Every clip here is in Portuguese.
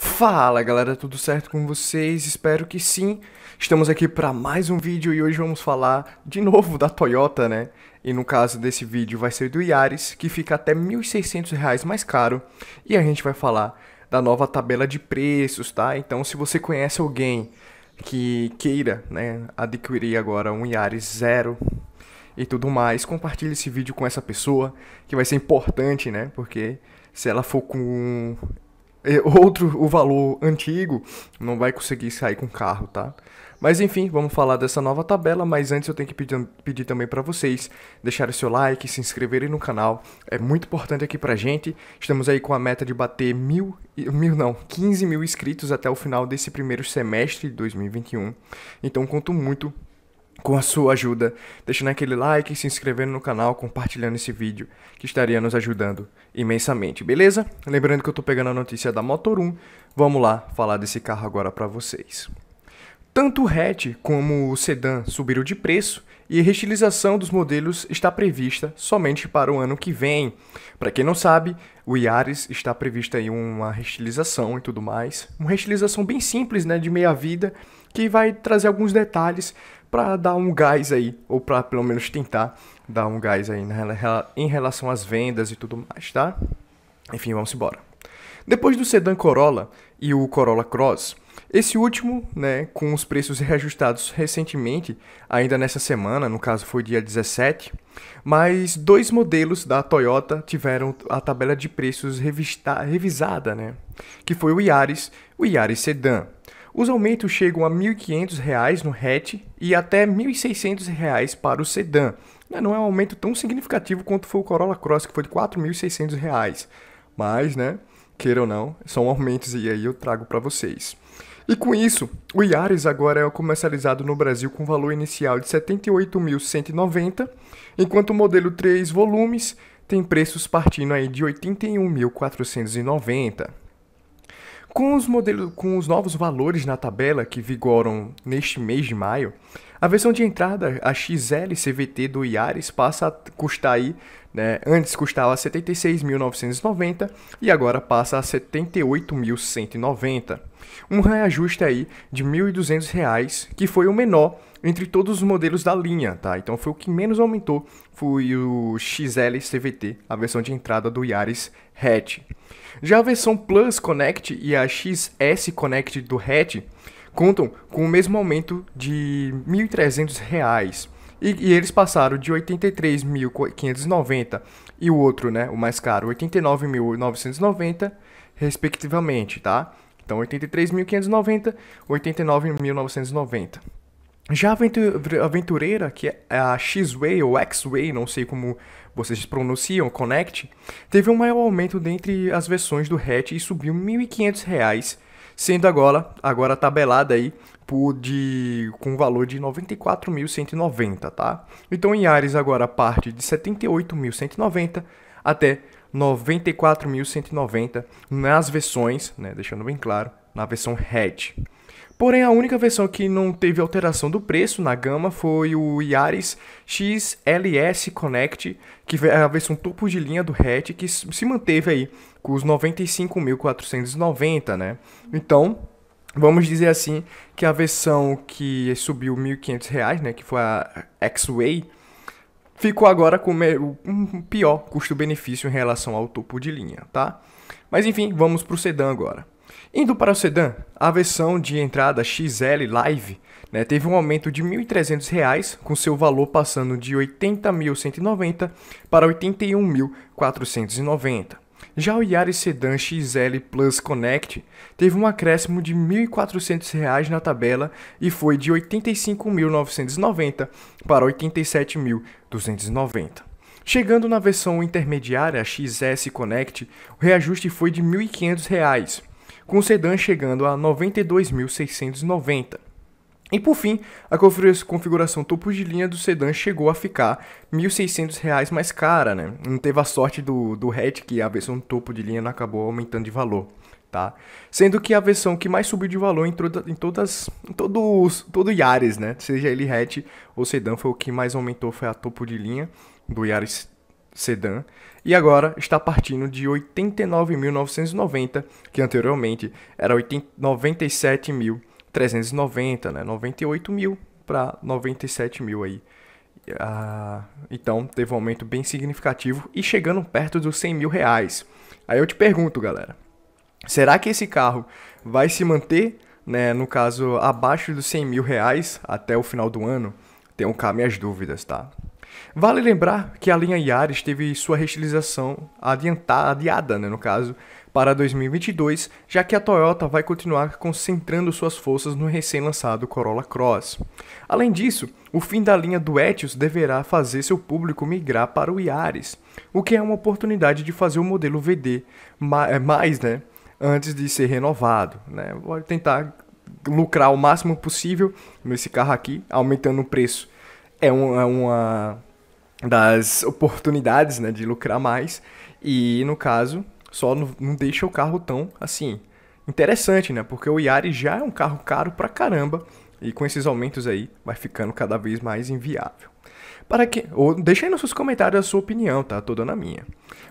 Fala galera, tudo certo com vocês? Espero que sim. Estamos aqui para mais um vídeo e hoje vamos falar de novo da Toyota, né? E no caso desse vídeo vai ser do Yaris, que fica até R$ 1.600 mais caro. E a gente vai falar da nova tabela de preços, tá? Então se você conhece alguém que queira né, adquirir agora um Yaris zero e tudo mais, compartilhe esse vídeo com essa pessoa, que vai ser importante, né? Porque se ela for com é, outro o valor antigo, não vai conseguir sair com o carro, tá? Mas enfim, vamos falar dessa nova tabela, mas antes eu tenho que pedir, pedir também para vocês deixarem seu like, se inscreverem no canal, é muito importante aqui pra gente. Estamos aí com a meta de bater mil, mil não, 15 mil inscritos até o final desse primeiro semestre de 2021. Então conto muito com a sua ajuda, deixando aquele like, se inscrevendo no canal, compartilhando esse vídeo, que estaria nos ajudando imensamente, beleza? Lembrando que eu tô pegando a notícia da Motor 1, vamos lá falar desse carro agora para vocês. Tanto o hatch como o sedã subiram de preço e a restilização dos modelos está prevista somente para o ano que vem. Para quem não sabe, o Yaris está prevista aí uma restilização e tudo mais. Uma restilização bem simples, né, de meia vida, que vai trazer alguns detalhes para dar um gás aí, ou para pelo menos tentar dar um gás aí em relação às vendas e tudo mais, tá? Enfim, vamos embora. Depois do sedã Corolla e o Corolla Cross, esse último, né, com os preços reajustados recentemente, ainda nessa semana, no caso foi dia 17, mas dois modelos da Toyota tiveram a tabela de preços revista, revisada, né, que foi o Yaris, o Yaris Sedan os aumentos chegam a R$ 1.500 no hatch e até R$ 1.600 para o sedã. Né? Não é um aumento tão significativo quanto foi o Corolla Cross, que foi de R$ 4.600. Mas, né, queira ou não, são aumentos e aí eu trago para vocês. E com isso, o Yaris agora é comercializado no Brasil com valor inicial de 78.190, enquanto o modelo 3 volumes tem preços partindo aí de 81.490. Com os, modelos, com os novos valores na tabela que vigoram neste mês de maio, a versão de entrada, a XL CVT do Yaris, passa a custar aí, né, antes custava 76.990 e agora passa a 78.190. Um reajuste aí de R$ 1.200, que foi o menor entre todos os modelos da linha, tá? Então foi o que menos aumentou, foi o XL CVT, a versão de entrada do Yaris hatch. Já a versão Plus Connect e a XS Connect do hatch contam com o mesmo aumento de R$ 1.300. E, e, eles passaram de 83.590 e o outro, né, o mais caro, 89.990, respectivamente, tá? Então 83.590, 89.990. Já a aventureira, que é a X-Way ou X-Way, não sei como vocês pronunciam, Connect, teve um maior aumento dentre as versões do hatch e subiu R$ 1.500, sendo agora, agora tabelada aí por de, com o valor de 94.190, tá? Então em Ares agora parte de 78.190 até 94.190 nas versões, né, deixando bem claro, na versão hatch. Porém, a única versão que não teve alteração do preço na gama foi o Yaris XLS Connect, que é a versão topo de linha do hatch, que se manteve aí com os 95.490, né? Então, vamos dizer assim que a versão que subiu R$ reais né, que foi a X-Way, ficou agora com um pior custo-benefício em relação ao topo de linha, tá? Mas enfim, vamos pro sedã agora. Indo para o sedã, a versão de entrada XL Live né, teve um aumento de R$ 1.300, com seu valor passando de R$ 80.190 para R$ 81.490. Já o Yaris Sedan XL Plus Connect teve um acréscimo de R$ 1.400 na tabela e foi de R$ 85.990 para R$ 87.290. Chegando na versão intermediária XS Connect, o reajuste foi de R$ 1.500 com o sedã chegando a 92.690. E por fim, a configuração topo de linha do sedã chegou a ficar R$ 1.600 mais cara, né? Não teve a sorte do, do hatch que a versão topo de linha não acabou aumentando de valor, tá? Sendo que a versão que mais subiu de valor em, toda, em todas, em todos, todo Yaris, né? Seja ele hatch ou sedã, foi o que mais aumentou, foi a topo de linha do Yaris sedã, e agora está partindo de 89.990, que anteriormente era 97.390, né? 98 mil para 97 mil aí. Ah, então teve um aumento bem significativo e chegando perto dos 100 mil reais. Aí eu te pergunto, galera, será que esse carro vai se manter, né, no caso, abaixo dos 100 mil reais até o final do ano? Tenho cá minhas dúvidas, tá? Vale lembrar que a linha Yaris teve sua reestilização adiantada, adiada, né, no caso, para 2022, já que a Toyota vai continuar concentrando suas forças no recém-lançado Corolla Cross. Além disso, o fim da linha do Etios deverá fazer seu público migrar para o Yaris, o que é uma oportunidade de fazer o modelo VD eh, mais, né, antes de ser renovado, né? Vou tentar lucrar o máximo possível nesse carro aqui, aumentando o preço. É, é uma das oportunidades né, de lucrar mais. E no caso, só não, não deixa o carro tão assim interessante, né? Porque o iari já é um carro caro pra caramba e com esses aumentos aí, vai ficando cada vez mais inviável. Para que, ou deixa aí nos seus comentários a sua opinião, tá? Toda na minha.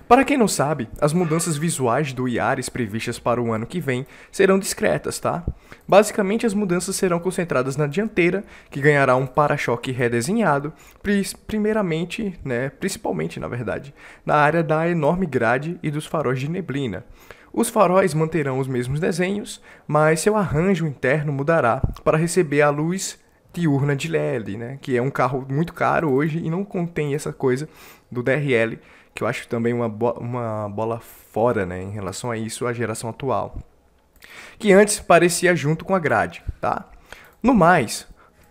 Para quem não sabe, as mudanças visuais do IARES previstas para o ano que vem serão discretas, tá? Basicamente, as mudanças serão concentradas na dianteira, que ganhará um para-choque redesenhado, primeiramente, né, principalmente na verdade, na área da enorme grade e dos faróis de neblina. Os faróis manterão os mesmos desenhos, mas seu arranjo interno mudará para receber a luz diurna de LED, né? que é um carro muito caro hoje e não contém essa coisa do DRL, que eu acho também uma, bo uma bola fora né? em relação a isso, a geração atual, que antes parecia junto com a grade. Tá? No mais,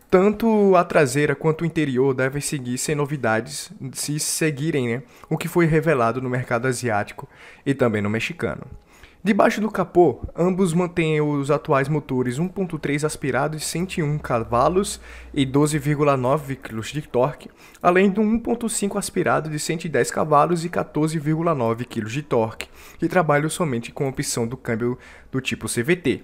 tanto a traseira quanto o interior devem seguir sem novidades, se seguirem né, o que foi revelado no mercado asiático e também no mexicano. Debaixo do capô, ambos mantêm os atuais motores 1.3 aspirados de 101 cavalos e 12,9 kg de torque, além do 1.5 aspirado de 110 cavalos e 14,9 kg de torque, que trabalham somente com a opção do câmbio do tipo CVT.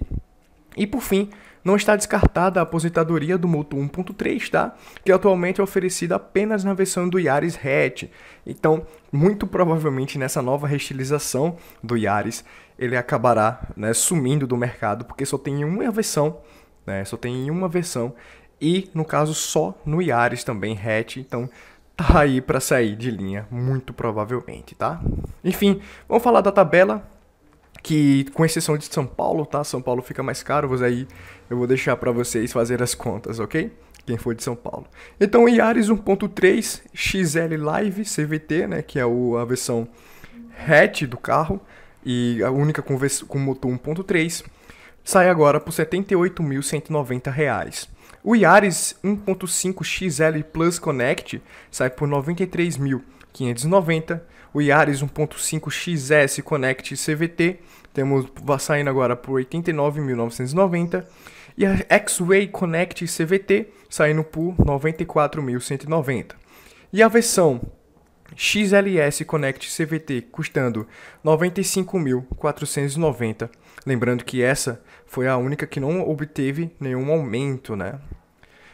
E por fim, não está descartada a aposentadoria do Moto 1.3, tá? Que atualmente é oferecida apenas na versão do Yaris hatch. Então, muito provavelmente nessa nova restilização do Yaris, ele acabará né, sumindo do mercado, porque só tem uma versão, né? Só tem uma versão e no caso só no Yaris também hatch. Então, tá aí para sair de linha muito provavelmente, tá? Enfim, vamos falar da tabela que com exceção de São Paulo, tá? São Paulo fica mais caro, mas aí eu vou deixar para vocês fazer as contas, ok? Quem for de São Paulo. Então, Iares 1.3 XL Live CVT, né, que é o, a versão hatch do carro e a única com, com motor 1.3, sai agora por R$ 78.190. O Yaris 1.5 XL Plus Connect sai por R$ 93.590 o Yaris 1.5 XS Connect CVT, temos saindo agora por 89.990 e a X-Way Connect CVT saindo por 94.190. E a versão XLS Connect CVT custando 95.490. Lembrando que essa foi a única que não obteve nenhum aumento, né?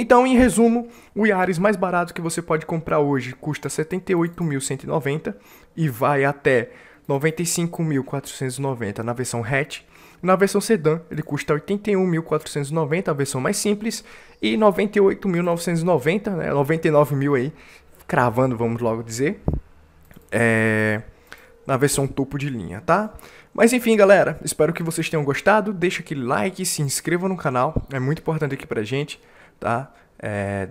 Então, em resumo, o Yaris mais barato que você pode comprar hoje custa 78.190 e vai até 95.490 na versão hatch. Na versão sedã, ele custa 81.490, a versão mais simples, e 98.990, né, 99 mil aí, cravando, vamos logo dizer, é, na versão topo de linha, tá? Mas enfim, galera, espero que vocês tenham gostado, deixa aquele like, se inscreva no canal, é muito importante aqui pra gente tá? É,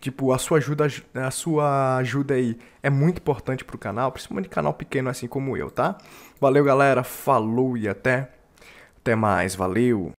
tipo, a sua ajuda, a sua ajuda aí é muito importante pro canal, principalmente canal pequeno assim como eu, tá? Valeu, galera, falou e até até mais, valeu.